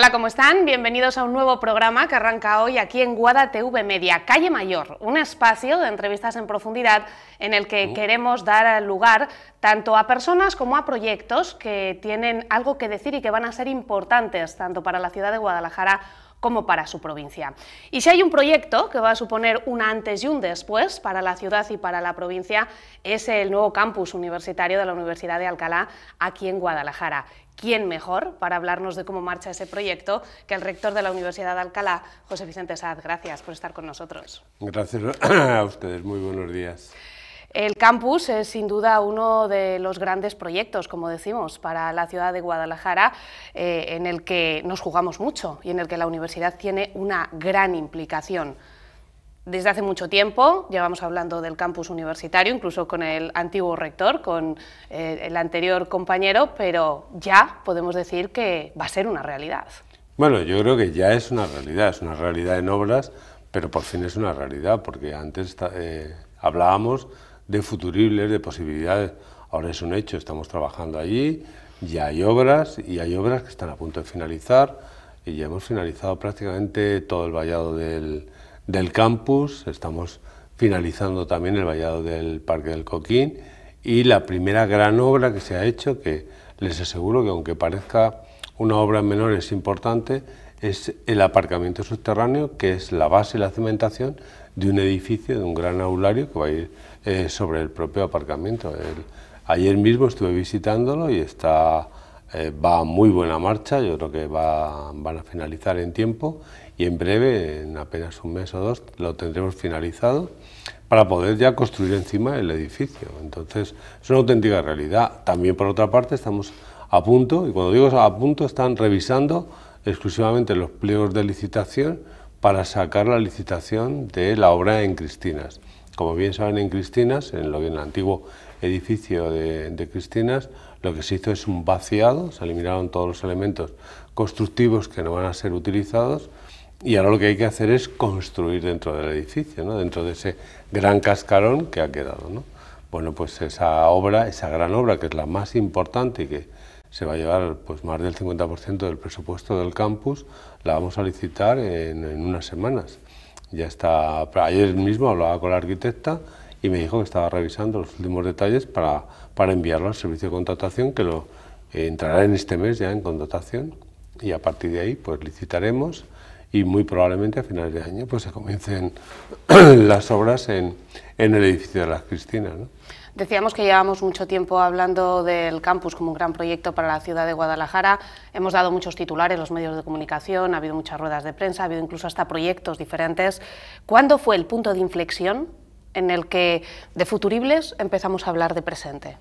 Hola, ¿cómo están? Bienvenidos a un nuevo programa que arranca hoy aquí en Guada TV Media, Calle Mayor, un espacio de entrevistas en profundidad en el que uh. queremos dar lugar tanto a personas como a proyectos que tienen algo que decir y que van a ser importantes tanto para la ciudad de Guadalajara como para su provincia. Y si hay un proyecto que va a suponer un antes y un después para la ciudad y para la provincia, es el nuevo campus universitario de la Universidad de Alcalá aquí en Guadalajara, quién mejor para hablarnos de cómo marcha ese proyecto que el rector de la Universidad de Alcalá, José Vicente Saad. Gracias por estar con nosotros. Gracias a ustedes, muy buenos días. El campus es sin duda uno de los grandes proyectos, como decimos, para la ciudad de Guadalajara, eh, en el que nos jugamos mucho y en el que la universidad tiene una gran implicación desde hace mucho tiempo, llevamos hablando del campus universitario, incluso con el antiguo rector, con eh, el anterior compañero, pero ya podemos decir que va a ser una realidad. Bueno, yo creo que ya es una realidad, es una realidad en obras, pero por fin es una realidad, porque antes eh, hablábamos de futuribles, de posibilidades, ahora es un hecho, estamos trabajando allí, ya hay obras y hay obras que están a punto de finalizar y ya hemos finalizado prácticamente todo el vallado del del campus, estamos finalizando también el vallado del Parque del Coquín y la primera gran obra que se ha hecho, que les aseguro que aunque parezca una obra menor es importante, es el aparcamiento subterráneo, que es la base y la cimentación de un edificio, de un gran aulario que va a ir eh, sobre el propio aparcamiento. ayer mismo estuve visitándolo y está, eh, va a muy buena marcha, yo creo que va, van a finalizar en tiempo y en breve, en apenas un mes o dos, lo tendremos finalizado para poder ya construir encima el edificio. Entonces, es una auténtica realidad. También, por otra parte, estamos a punto, y cuando digo a punto, están revisando exclusivamente los pliegos de licitación para sacar la licitación de la obra en Cristinas. Como bien saben, en Cristinas, en lo el antiguo edificio de, de Cristinas, lo que se hizo es un vaciado, se eliminaron todos los elementos constructivos que no van a ser utilizados y ahora lo que hay que hacer es construir dentro del edificio, dentro de ese gran cascarón que ha quedado. ¿no? Bueno, pues esa obra, esa gran obra que es la más importante y que se va a llevar pues, más del 50% del presupuesto del campus, la vamos a licitar en, unas semanas. Ya está, ayer mismo hablaba con la arquitecta y me dijo que estaba revisando los últimos detalles para, para enviarlo al servicio de contratación, que lo eh, entrará en este mes ya en contratación y a partir de ahí pues licitaremos y muy probablemente a finales de año pues se comiencen las obras en, en el edificio de las Cristinas. Decíamos que llevamos mucho tiempo hablando del campus como un gran proyecto para la ciudad de Guadalajara. Hemos dado muchos titulares, los medios de comunicación, ha habido muchas ruedas de prensa, ha habido incluso hasta proyectos diferentes. ¿Cuándo fue el punto de inflexión en el que de futuribles empezamos a hablar de presente?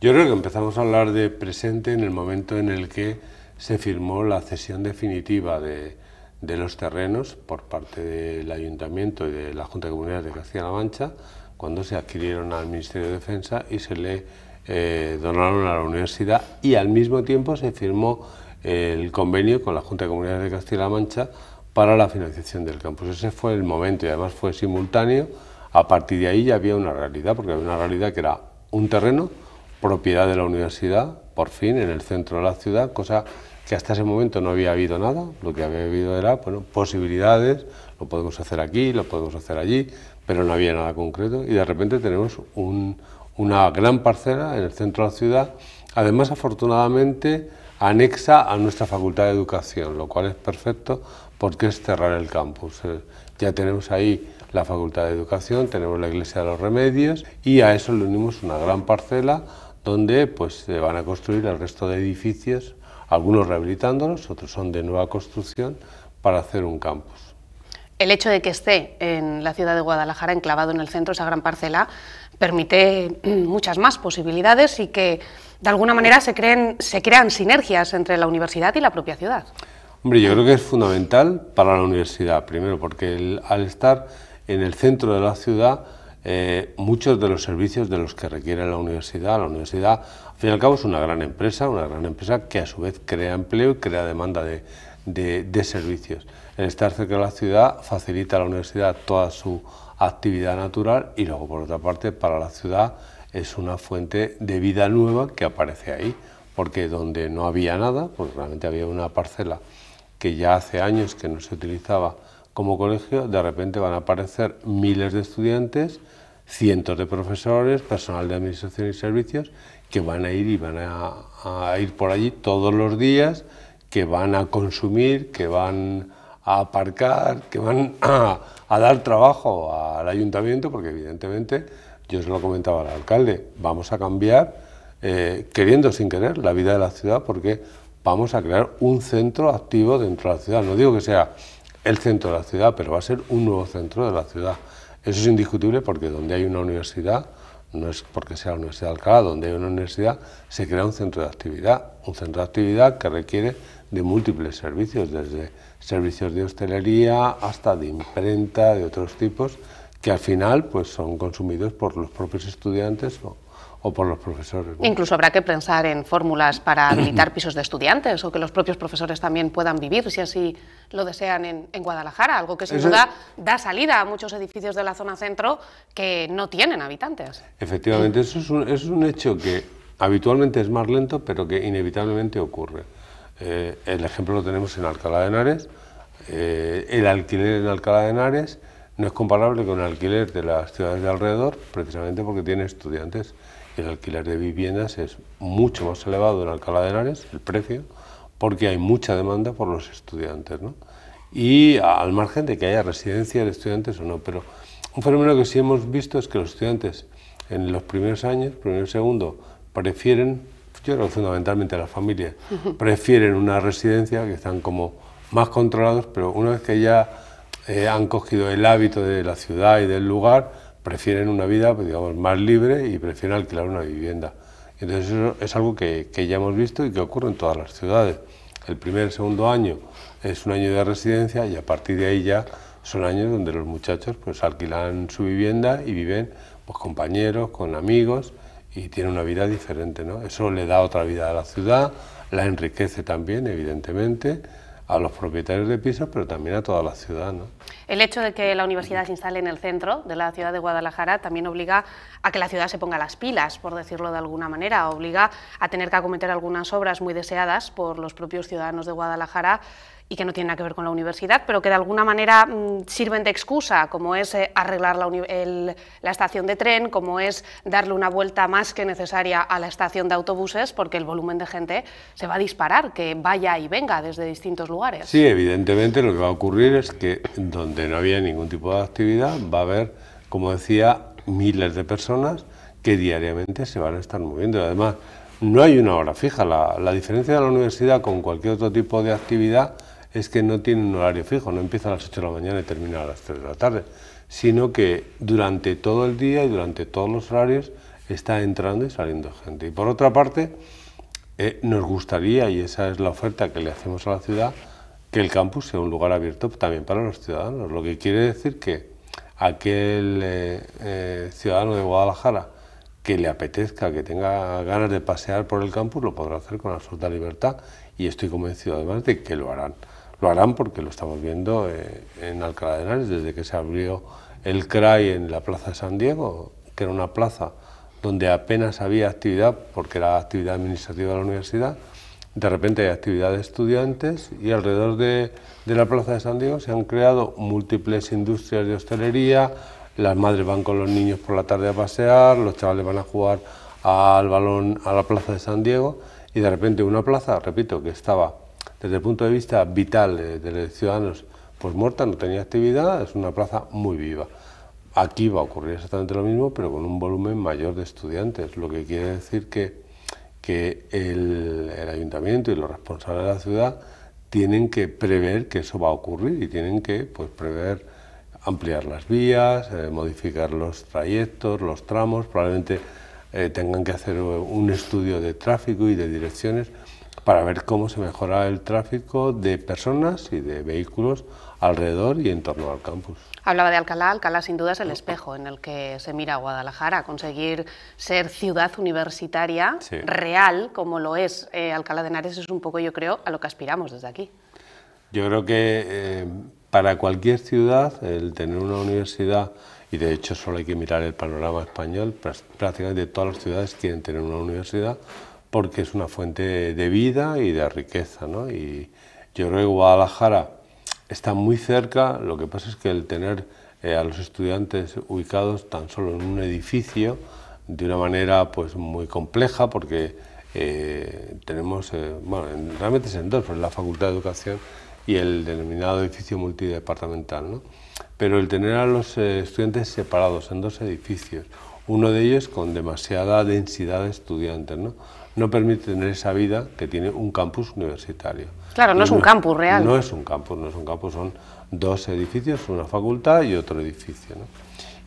Yo creo que empezamos a hablar de presente en el momento en el que se firmó la cesión definitiva de, de los terrenos por parte del Ayuntamiento y de la Junta de Comunidades de Castilla-La Mancha cuando se adquirieron al Ministerio de Defensa y se le eh, donaron a la universidad y al mismo tiempo se firmó el convenio con la Junta de Comunidades de Castilla-La Mancha para la financiación del campus. Ese fue el momento y además fue simultáneo. A partir de ahí ya había una realidad, porque había una realidad que era un terreno, propiedad de la universidad, por fin, en el centro de la ciudad, cosa que hasta ese momento no había habido nada, lo que había habido era bueno, posibilidades, lo podemos hacer aquí, lo podemos hacer allí, pero no había nada concreto y de repente tenemos una gran parcela en el centro de la ciudad, además afortunadamente anexa a nuestra Facultad de Educación, lo cual es perfecto porque es cerrar el campus. Eh, ya tenemos ahí la Facultad de Educación, tenemos la Iglesia de los Remedios y a eso le unimos una gran parcela donde pues, se van a construir el resto de edificios algunos rehabilitándolos, otros son de nueva construcción, para hacer un campus. El hecho de que esté en la ciudad de Guadalajara, enclavado en el centro, esa gran parcela, permite mm, muchas más posibilidades y que de alguna manera se, creen, se crean sinergias entre la universidad y la propia ciudad. Hombre, yo creo que es fundamental para la universidad, primero porque al estar en el centro de la ciudad, eh, muchos de los servicios de los que requiere la universidad, la universidad y al cabo es una gran empresa, una gran empresa que a su vez crea empleo y crea demanda de, de servicios. El estar cerca de la ciudad facilita a la universidad toda su actividad natural y luego por otra parte para la ciudad es una fuente de vida nueva que aparece ahí, porque donde no había nada, pues realmente había una parcela que ya hace años que no se utilizaba como colegio, de repente van a aparecer miles de estudiantes, cientos de profesores, personal de administración y servicios que van a ir y van a, ir por allí todos los días, que van a consumir, que van a aparcar, que van a, dar trabajo al ayuntamiento, porque evidentemente, yo se lo comentaba al alcalde, vamos a cambiar, eh, queriendo o sin querer, la vida de la ciudad, porque vamos a crear un centro activo dentro de la ciudad. No digo que sea el centro de la ciudad, pero va a ser un nuevo centro de la ciudad. Eso es indiscutible porque donde hay una universidad, no es porque sea la Universidad de Alcalá, donde hay una universidad, se crea un centro de actividad, un centro de actividad que requiere de múltiples servicios, desde servicios de hostelería hasta de imprenta, de otros tipos, que al final pues, son consumidos por los propios estudiantes o por los profesores. Incluso habrá que pensar en fórmulas para habilitar pisos de estudiantes o que los propios profesores también puedan vivir, si así lo desean, en, Guadalajara, algo que sin duda da salida a muchos edificios de la zona centro que no tienen habitantes. Efectivamente, eso es un, es un hecho que habitualmente es más lento, pero que inevitablemente ocurre. Eh, el ejemplo lo tenemos en Alcalá de Henares, eh, el alquiler en Alcalá de Henares no es comparable con el alquiler de las ciudades de alrededor, precisamente porque tiene estudiantes. el alquiler de viviendas es mucho más elevado en Alcalá de Henares, el precio, porque hay mucha demanda por los estudiantes. ¿no? Y al margen de que haya residencia de estudiantes o no, pero un fenómeno que sí hemos visto es que los estudiantes en los primeros años, primero y segundo, prefieren, yo creo fundamentalmente a las familias, prefieren una residencia que están como más controlados, pero una vez que ya eh, han cogido el hábito de la ciudad y del lugar, prefieren una vida pues, digamos, más libre y prefieren alquilar una vivienda. Entonces eso es algo que, ya hemos visto y que ocurre en todas las ciudades. El primer, y segundo año es un año de residencia y a partir de ahí ya son años donde los muchachos pues alquilan su vivienda y viven pues compañeros, con amigos y tienen una vida diferente, ¿no? Eso le da otra vida a la ciudad, la enriquece también, evidentemente, a los propietarios de pisos, pero también a toda la ciudad. ¿no? El hecho de que la universidad se instale en el centro de la ciudad de Guadalajara también obliga a que la ciudad se ponga las pilas, por decirlo de alguna manera, obliga a tener que acometer algunas obras muy deseadas por los propios ciudadanos de Guadalajara y que no tienen nada que ver con la universidad, pero que de alguna manera mm, sirven de excusa, como es eh, arreglar la, estación de tren, como es darle una vuelta más que necesaria a la estación de autobuses, porque el volumen de gente se va a disparar, que vaya y venga desde distintos lugares. Sí, evidentemente lo que va a ocurrir es que donde no había ningún tipo de actividad va a haber, como decía, miles de personas que diariamente se van a estar moviendo. Además, no hay una hora fija. la diferencia de la universidad con cualquier otro tipo de actividad es que no tiene un horario fijo, no empieza a las 8 de la mañana y termina a las 3 de la tarde, sino que durante todo el día y durante todos los horarios está entrando y saliendo gente. Y por otra parte, eh, nos gustaría, y esa es la oferta que le hacemos a la ciudad, que el campus sea un lugar abierto también para los ciudadanos, lo que quiere decir que aquel eh, eh, ciudadano de Guadalajara que le apetezca, que tenga ganas de pasear por el campus, lo podrá hacer con absoluta libertad y estoy convencido además de que lo harán. Lo harán porque lo estamos viendo eh, en Alcalá de Henares, desde que se abrió el CRAI en la Plaza de San Diego, que era una plaza donde apenas había actividad, porque era actividad administrativa de la universidad, de repente hay actividad de estudiantes y alrededor de, de, la Plaza de San Diego se han creado múltiples industrias de hostelería, las madres van con los niños por la tarde a pasear, los chavales van a jugar al balón a la Plaza de San Diego y de repente una plaza, repito, que estaba desde el punto de vista vital de, los ciudadanos, pues Morta no tenía actividad, es una plaza muy viva. Aquí va a ocurrir exactamente lo mismo, pero con un volumen mayor de estudiantes, lo que quiere decir que, que el, ayuntamiento y los responsables de la ciudad tienen que prever que eso va a ocurrir y tienen que pues, prever ampliar las vías, eh, modificar los trayectos, los tramos, probablemente eh, tengan que hacer un estudio de tráfico y de direcciones para ver cómo se mejora el tráfico de personas y de vehículos alrededor y en torno al campus. Hablaba de Alcalá, Alcalá sin duda es el espejo en el que se mira a Guadalajara, conseguir ser ciudad universitaria real como lo es eh, Alcalá de Henares es un poco yo creo a lo que aspiramos desde aquí. Yo creo que eh, para cualquier ciudad el tener una universidad y de hecho solo hay que mirar el panorama español, prácticamente todas las ciudades quieren tener una universidad porque es una fuente de vida y de riqueza. ¿no? Y yo creo que Guadalajara está muy cerca, lo que pasa es que el tener eh, a los estudiantes ubicados tan solo en un edificio, de una manera pues muy compleja, porque eh, tenemos, eh, bueno, realmente es en dos, pues la Facultad de Educación y el denominado edificio multidepartamental, ¿no? Pero el tener a los estudiantes separados en dos edificios, uno de ellos con demasiada densidad de estudiantes, ¿no? no permite tener esa vida que tiene un campus universitario. Claro, no, es un campus real. No es un campus, no es un campus, son dos edificios, una facultad y otro edificio.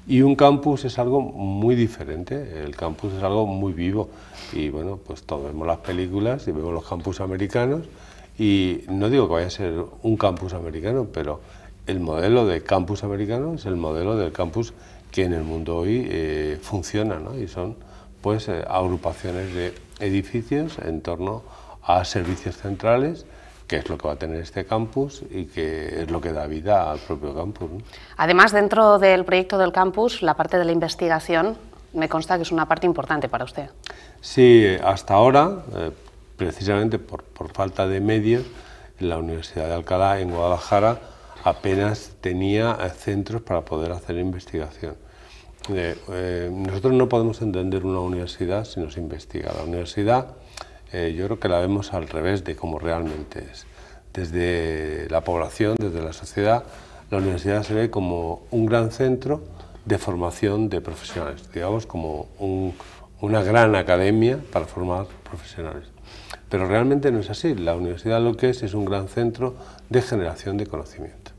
Y un campus es algo muy diferente, el campus es algo muy vivo y bueno, pues todos vemos las películas y vemos los campus americanos y no digo que vaya a ser un campus americano, pero el modelo de campus americano es el modelo del campus que en el mundo hoy eh, funciona y son pues eh, agrupaciones de edificios en torno a servicios centrales que es lo que va a tener este campus y que es lo que da vida al propio campus. Además, dentro del proyecto del campus, la parte de la investigación me consta que es una parte importante para usted. Sí, hasta ahora, eh, precisamente por, por, falta de medios, la Universidad de Alcalá en Guadalajara apenas tenía eh, centros para poder hacer investigación. Eh, nosotros no podemos entender una universidad si no se investiga. La universidad eh, yo creo que la vemos al revés de cómo realmente es. Desde la población, desde la sociedad, la universidad se ve como un gran centro de formación de profesionales, digamos como una gran academia para formar profesionales. Pero realmente no es así. La universidad lo que es es un gran centro de generación de conocimiento.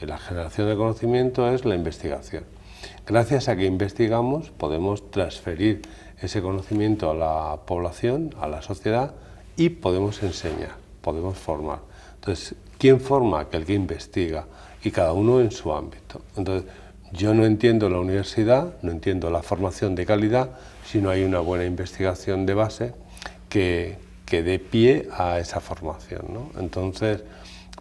La generación de conocimiento es la investigación Gracias a que investigamos podemos transferir ese conocimiento a la población, a la sociedad y podemos enseñar, podemos formar. Entonces, ¿quién forma? Aquel que investiga y cada uno en su ámbito. Entonces, yo no entiendo la universidad, no entiendo la formación de calidad si no hay una buena investigación de base que, que dé pie a esa formación. Entonces,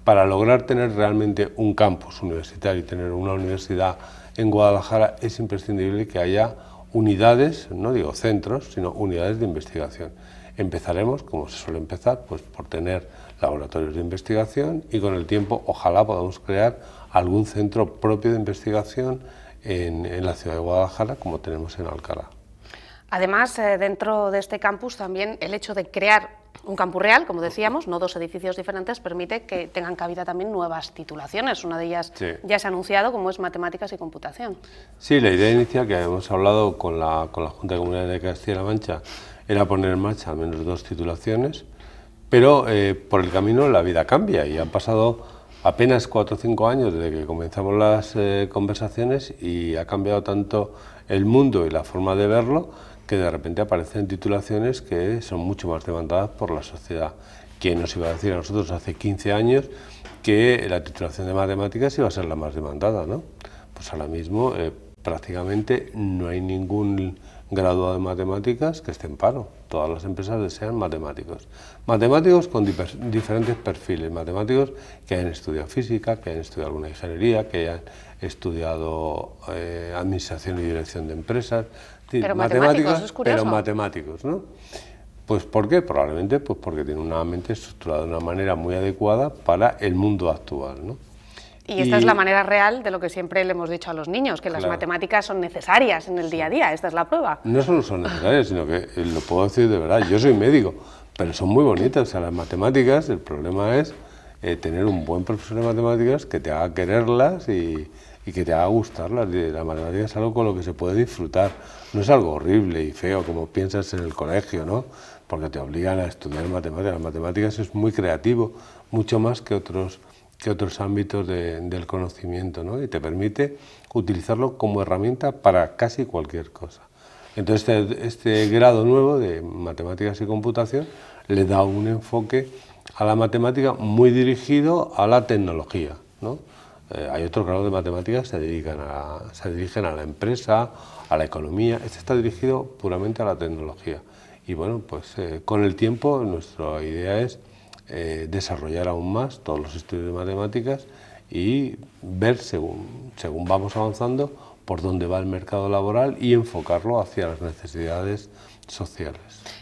para lograr tener realmente un campus universitario y tener una universidad en Guadalajara es imprescindible que haya unidades, no digo centros, sino unidades de investigación. Empezaremos, como se suele empezar, pues por tener laboratorios de investigación y con el tiempo ojalá podamos crear algún centro propio de investigación en la ciudad de Guadalajara como tenemos en Alcalá. Además, eh, dentro de este campus también el hecho de crear un campus real, como decíamos, no dos edificios diferentes, permite que tengan cabida también nuevas titulaciones. Una de ellas ya se ha anunciado, como es matemáticas y computación. Sí, la idea inicial que hemos hablado con la, Junta de Comunidades de Castilla-La Mancha era poner en marcha al menos dos titulaciones, pero eh, por el camino la vida cambia y han pasado apenas cuatro o cinco años desde que comenzamos las eh, conversaciones y ha cambiado tanto el mundo y la forma de verlo que de repente aparecen titulaciones que son mucho más demandadas por la sociedad. ¿Quién nos iba a decir a nosotros hace 15 años que la titulación de matemáticas iba a ser la más demandada? ¿no? Pues ahora mismo eh, prácticamente no hay ningún graduado de matemáticas que esté en paro. Todas las empresas desean matemáticos. Matemáticos con diferentes perfiles. Matemáticos que hayan estudiado física, que hayan estudiado alguna ingeniería, que hayan estudiado eh, administración y dirección de empresas, pero matemáticos, Pero matemáticos, ¿no? Pues ¿por qué? Probablemente pues porque tiene una mente estructurada de una manera muy adecuada para el mundo actual, ¿no? Y esta es la manera real de lo que siempre le hemos dicho a los niños, que las matemáticas son necesarias en el día a día, esta es la prueba. No solo son necesarias, sino que eh, lo puedo decir de verdad, yo soy médico, pero son muy bonitas, o sea, las matemáticas, el problema es eh, tener un buen profesor de matemáticas que te haga quererlas y y que te haga gustar la, matemática es algo con lo que se puede disfrutar, no es algo horrible y feo como piensas en el colegio, ¿no? Porque te obligan a estudiar matemáticas. Las matemáticas es muy creativo, mucho más que otros, que otros ámbitos del conocimiento, ¿no? Y te permite utilizarlo como herramienta para casi cualquier cosa. Entonces, este, este grado nuevo de matemáticas y computación le da un enfoque a la matemática muy dirigido a la tecnología, ¿no? Eh, hay otros grados de matemáticas que se, dedican dirigen a la empresa, a la economía. Este está dirigido puramente a la tecnología. Y bueno, pues eh, con el tiempo nuestra idea es eh, desarrollar aún más todos los estudios de matemáticas y ver según, según vamos avanzando por dónde va el mercado laboral y enfocarlo hacia las necesidades sociales.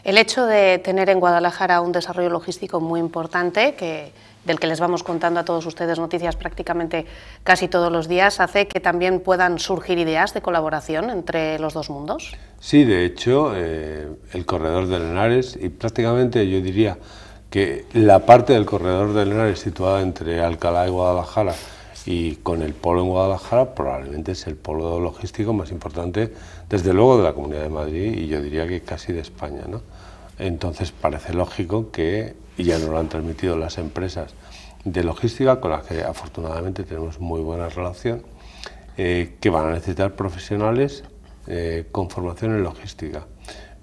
El hecho de tener en Guadalajara un desarrollo logístico muy importante, que, del que les vamos contando a todos ustedes noticias prácticamente casi todos los días, hace que también puedan surgir ideas de colaboración entre los dos mundos. Sí, de hecho, eh, el corredor de Lenares, y prácticamente yo diría que la parte del corredor de Lenares situada entre Alcalá y Guadalajara y con el polo en Guadalajara probablemente es el polo logístico más importante, desde luego de la Comunidad de Madrid y yo diría que casi de España. Entonces parece lógico que, y ya nos lo han transmitido las empresas de logística, con las que afortunadamente tenemos muy buena relación, eh, que van a necesitar profesionales eh, con formación en logística.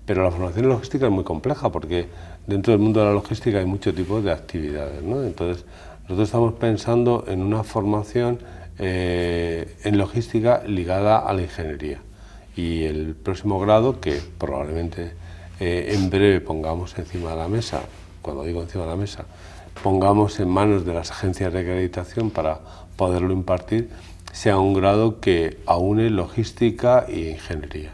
Pero la formación en logística es muy compleja porque dentro del mundo de la logística hay muchos tipos de actividades. ¿no? Entonces, nosotros estamos pensando en una formación eh, en logística ligada a la ingeniería. Y el próximo grado, que probablemente eh, en breve pongamos encima de la mesa, cuando digo encima de la mesa, pongamos en manos de las agencias de acreditación para poderlo impartir, sea un grado que aúne logística e ingeniería.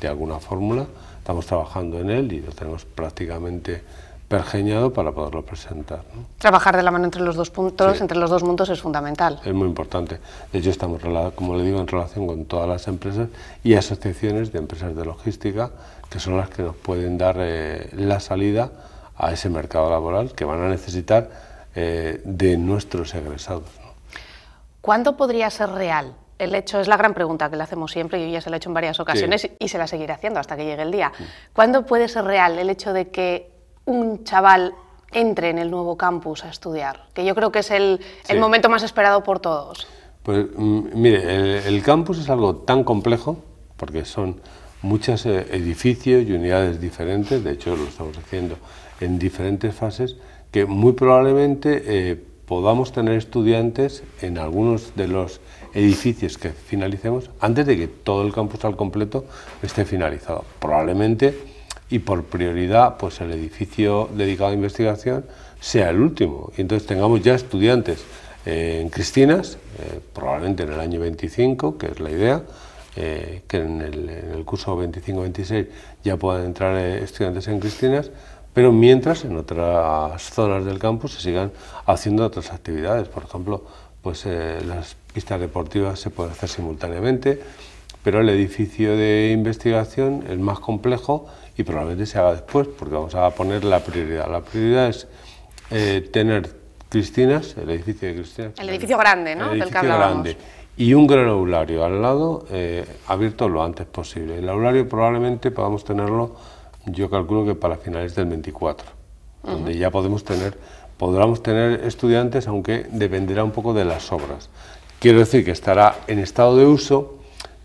De alguna fórmula, estamos trabajando en él y lo tenemos prácticamente pergeñado para poderlo presentar. Trabajar de la mano entre los dos puntos, entre los dos mundos es fundamental. Es muy importante. De hecho, estamos, como le digo, en relación con todas las empresas y asociaciones de empresas de logística, que son las que nos pueden dar eh, la salida a ese mercado laboral que van a necesitar eh, de nuestros egresados. ¿Cuándo podría ser real el hecho, es la gran pregunta que le hacemos siempre, yo ya se la he hecho en varias ocasiones y se la seguiré haciendo hasta que llegue el día. ¿Cuándo puede ser real el hecho de que un chaval entre en el nuevo campus a estudiar? Que yo creo que es el, el momento más esperado por todos. Pues mm, mire, el, campus es algo tan complejo, porque son muchos eh, edificios y unidades diferentes, de hecho lo estamos haciendo en diferentes fases, que muy probablemente eh, podamos tener estudiantes en algunos de los edificios que finalicemos antes de que todo el campus al completo esté finalizado. Probablemente y por prioridad pues el edificio dedicado a investigación sea el último. Y entonces tengamos ya estudiantes eh, en Cristinas, eh, probablemente en el año 25, que es la idea, eh, que en el, curso 25-26 ya puedan entrar estudiantes en Cristinas, pero mientras en otras zonas del campus se sigan haciendo otras actividades, por ejemplo, pues las pistas deportivas se pueden hacer simultáneamente, pero el edificio de investigación, es más complejo, y probablemente se haga después, porque vamos a poner la prioridad. La prioridad es eh, tener Cristinas, el edificio de Cristinas. El edificio grande, ¿no? El edificio grande. Y un gran aulario al lado, eh, abierto lo antes posible. El aulario probablemente podamos tenerlo, yo calculo que para finales del 24, donde ya podemos tener, podremos tener estudiantes, aunque dependerá un poco de las obras. Quiero decir que estará en estado de uso,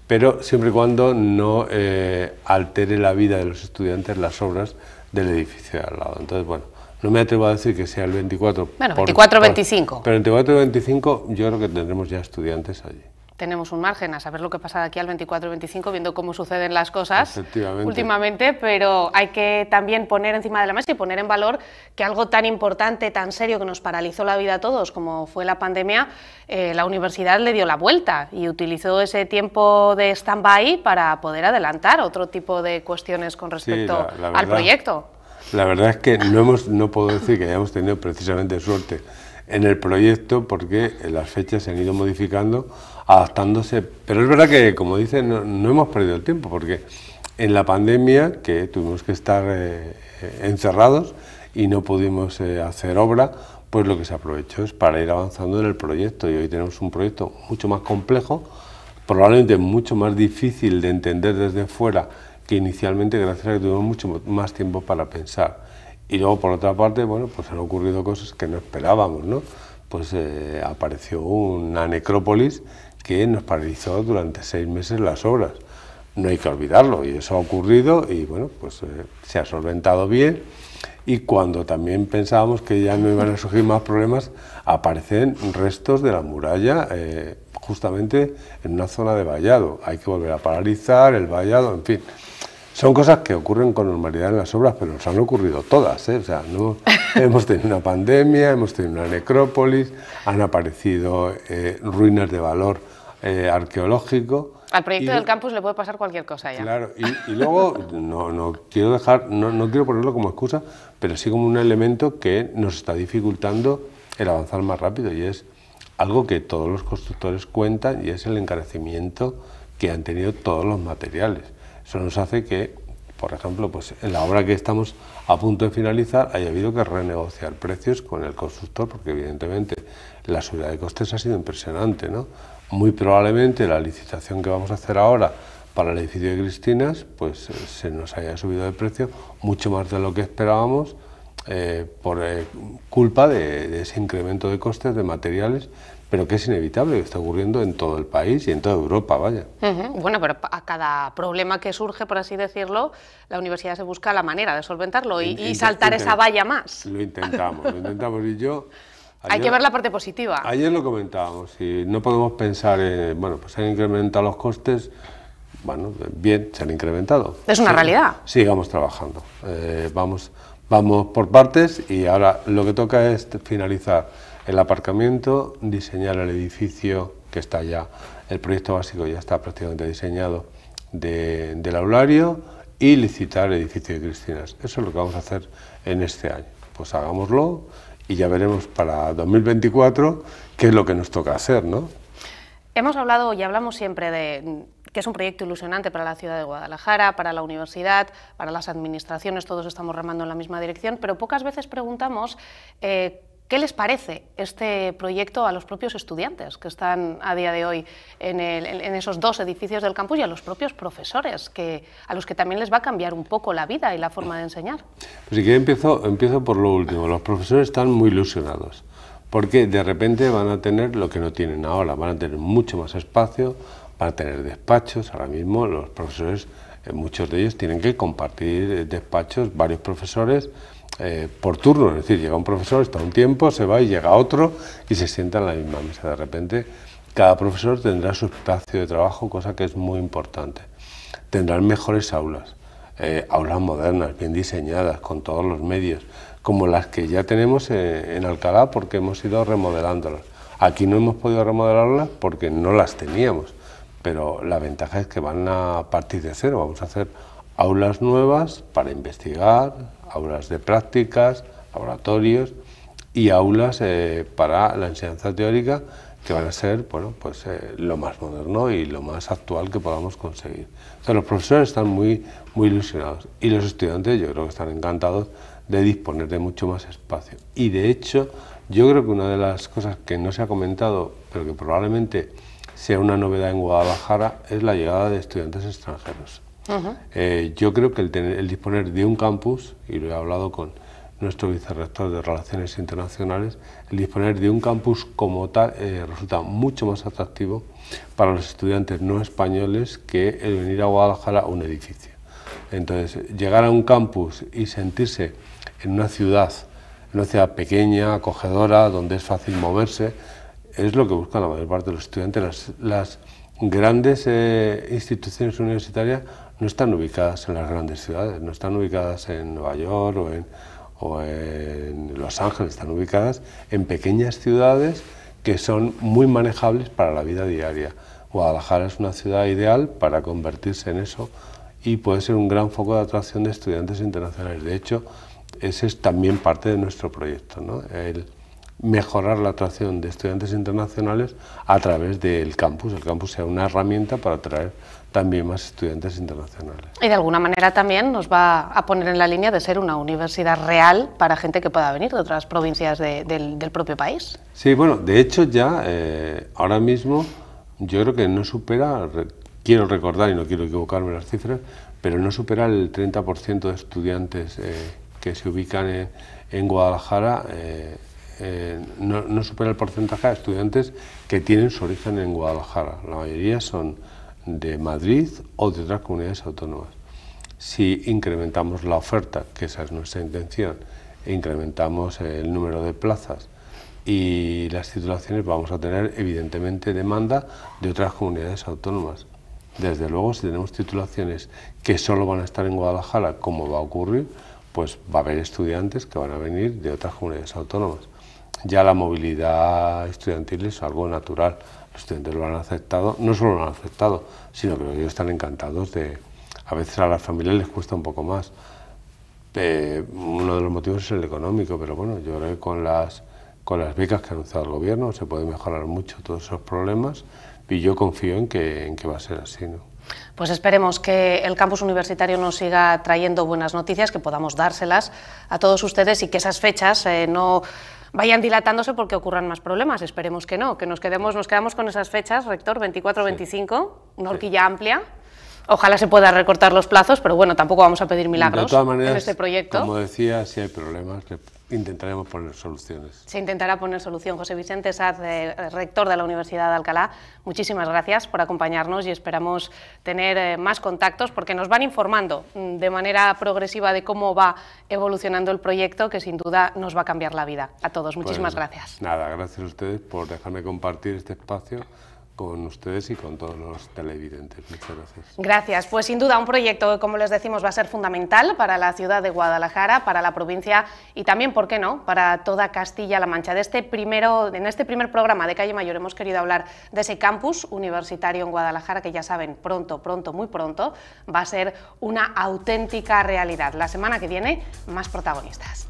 pero siempre y cuando no eh, altere la vida de los estudiantes las obras del edificio de al lado. Entonces, bueno, no me atrevo a decir que sea el 24. Bueno, 24-25. Pero el 24-25 yo creo que tendremos ya estudiantes allí tenemos un margen a saber lo que pasa aquí al 24 y 25, viendo cómo suceden las cosas últimamente, pero hay que también poner encima de la mesa y poner en valor que algo tan importante, tan serio, que nos paralizó la vida a todos, como fue la pandemia, eh, la universidad le dio la vuelta y utilizó ese tiempo de stand-by para poder adelantar otro tipo de cuestiones con respecto al proyecto. La verdad es que no, hemos, no puedo decir que hayamos tenido precisamente suerte en el proyecto porque las fechas se han ido modificando adaptándose. Pero es verdad que, como dicen, no, hemos perdido el tiempo, porque en la pandemia, que tuvimos que estar eh, eh, encerrados y no pudimos eh, hacer obra, pues lo que se aprovechó es para ir avanzando en el proyecto. Y hoy tenemos un proyecto mucho más complejo, probablemente mucho más difícil de entender desde fuera que inicialmente, gracias a que tuvimos mucho más tiempo para pensar. Y luego, por otra parte, bueno, pues han ocurrido cosas que no esperábamos, ¿no? Pues apareció una necrópolis que nos paralizó durante seis meses las obras. No hay que olvidarlo, y eso ha ocurrido, y bueno, pues eh, se ha solventado bien. Y cuando también pensábamos que ya no iban a surgir más problemas, aparecen restos de la muralla eh, justamente en una zona de vallado. Hay que volver a paralizar el vallado, en fin. Son cosas que ocurren con normalidad en las obras, pero nos han ocurrido todas. ¿eh? O sea, hemos tenido una pandemia, hemos tenido una necrópolis, han aparecido eh, ruinas de valor eh, arqueológico. Al proyecto del campus le puede pasar cualquier cosa ya. Claro, y, luego no, quiero dejar, no quiero ponerlo como excusa, pero sí como un elemento que nos está dificultando el avanzar más rápido y es algo que todos los constructores cuentan y es el encarecimiento que han tenido todos los materiales. Eso nos hace que, por ejemplo, pues en la obra que estamos a punto de finalizar haya habido que renegociar precios con el constructor, porque evidentemente la subida de costes ha sido impresionante. ¿no? Muy probablemente la licitación que vamos a hacer ahora para el edificio de Cristinas, pues eh, se nos haya subido de precio mucho más de lo que esperábamos eh, por eh, culpa de, ese incremento de costes de materiales pero que es inevitable, que está ocurriendo en todo el país y en toda Europa, vaya. Bueno, pero a cada problema que surge, por así decirlo, la universidad se busca la manera de solventarlo y, saltar esa valla más. Lo intentamos, lo intentamos y yo... Hay que ver la parte positiva. Ayer lo comentábamos y no podemos pensar, en, bueno, pues han incrementado los costes, bueno, bien, se han incrementado. Es una realidad. Sigamos trabajando, eh, vamos, vamos por partes y ahora lo que toca es finalizar el aparcamiento, diseñar el edificio que está ya, el proyecto básico ya está prácticamente diseñado del aulario y licitar el edificio de Cristinas. Eso es lo que vamos a hacer en este año. Pues hagámoslo y ya veremos para 2024 qué es lo que nos toca hacer, ¿no? Hemos hablado y hablamos siempre de que es un proyecto ilusionante para la ciudad de Guadalajara, para la universidad, para las administraciones, todos estamos remando en la misma dirección, pero pocas veces preguntamos eh, ¿Qué les parece este proyecto a los propios estudiantes que están a día de hoy en, esos dos edificios del campus y a los propios profesores, que, a los que también les va a cambiar un poco la vida y la forma de enseñar? Pues que empiezo, empiezo por lo último. Los profesores están muy ilusionados porque de repente van a tener lo que no tienen ahora, van a tener mucho más espacio, van a tener despachos. Ahora mismo los profesores, eh, muchos de ellos tienen que compartir eh, despachos, varios profesores eh, por turno, es decir, llega un profesor, está un tiempo, se va y llega otro y se sienta en la misma mesa. De repente, cada profesor tendrá su espacio de trabajo, cosa que es muy importante. Tendrán mejores aulas, eh, aulas modernas, bien diseñadas, con todos los medios, como las que ya tenemos eh, en Alcalá porque hemos ido remodelándolas. Aquí no hemos podido remodelarlas porque no las teníamos, pero la ventaja es que van a partir de cero. Vamos a hacer aulas nuevas para investigar, aulas de prácticas, laboratorios y aulas eh, para la enseñanza teórica que van a ser bueno, pues, eh, lo más moderno y lo más actual que podamos conseguir. los profesores están muy, muy ilusionados y los estudiantes yo creo que están encantados de disponer de mucho más espacio. Y de hecho, yo creo que una de las cosas que no se ha comentado, pero que probablemente sea una novedad en Guadalajara, es la llegada de estudiantes extranjeros. Eh, yo creo que el, disponer de un campus, y lo he hablado con nuestro vicerrector de Relaciones Internacionales, el disponer de un campus como tal eh, resulta mucho más atractivo para los estudiantes no españoles que el venir a Guadalajara a un edificio. Entonces, llegar a un campus y sentirse en una ciudad, en una ciudad pequeña, acogedora, donde es fácil moverse, es lo que buscan la mayor parte de los estudiantes. Las, grandes eh, instituciones universitarias no están ubicadas en las grandes ciudades, no están ubicadas en Nueva York o en, Los Ángeles, están ubicadas en pequeñas ciudades que son muy manejables para la vida diaria. Guadalajara es una ciudad ideal para convertirse en eso y puede ser un gran foco de atracción de estudiantes internacionales. De hecho, ese es también parte de nuestro proyecto, ¿no? el mejorar la atracción de estudiantes internacionales a través del campus. El campus sea una herramienta para atraer también más estudiantes internacionales. Y de alguna manera también nos va a poner en la línea de ser una universidad real para gente que pueda venir de otras provincias del, propio país. Sí, bueno, de hecho ya eh, ahora mismo yo creo que no supera, quiero recordar y no quiero equivocarme las cifras, pero no supera el 30% de estudiantes eh, que se ubican eh, en, Guadalajara. no, no supera el porcentaje de estudiantes que tienen su origen en Guadalajara. La mayoría son de Madrid o de otras comunidades autónomas. Si incrementamos la oferta, que esa es nuestra intención, e incrementamos el número de plazas y las titulaciones, vamos a tener evidentemente demanda de otras comunidades autónomas. Desde luego, si tenemos titulaciones que solo van a estar en Guadalajara, como va a ocurrir, pues va a haber estudiantes que van a venir de otras comunidades autónomas ya la movilidad estudiantil es algo natural. Los estudiantes lo han aceptado, no solo lo han aceptado, sino que ellos están encantados de... A veces a las familias les cuesta un poco más. Eh, uno de los motivos es el económico, pero bueno, yo creo que con las, con las becas que ha anunciado el gobierno se puede mejorar mucho todos esos problemas y yo confío en que, en que va a ser así. ¿no? Pues esperemos que el campus universitario nos siga trayendo buenas noticias, que podamos dárselas a todos ustedes y que esas fechas eh, no vayan dilatándose porque ocurran más problemas. Esperemos que no, que nos quedemos, nos quedamos con esas fechas, rector, 24-25, una horquilla amplia. Ojalá se pueda recortar los plazos, pero bueno, tampoco vamos a pedir milagros de todas maneras, este proyecto. Como decía, si hay problemas, Intentaremos poner soluciones. Se intentará poner solución. José Vicente Saz, eh, rector de la Universidad de Alcalá, muchísimas gracias por acompañarnos y esperamos tener eh, más contactos porque nos van informando mm, de manera progresiva de cómo va evolucionando el proyecto que sin duda nos va a cambiar la vida a todos. Muchísimas gracias. Nada, gracias a ustedes por dejarme compartir este espacio con ustedes y con todos los televidentes. Muchas gracias. Gracias. Pues sin duda un proyecto que, como les decimos, va a ser fundamental para la ciudad de Guadalajara, para la provincia y también, ¿por qué no?, para toda Castilla-La Mancha. De este primero, en este primer programa de Calle Mayor hemos querido hablar de ese campus universitario en Guadalajara que ya saben, pronto, pronto, muy pronto, va a ser una auténtica realidad. La semana que viene, más protagonistas.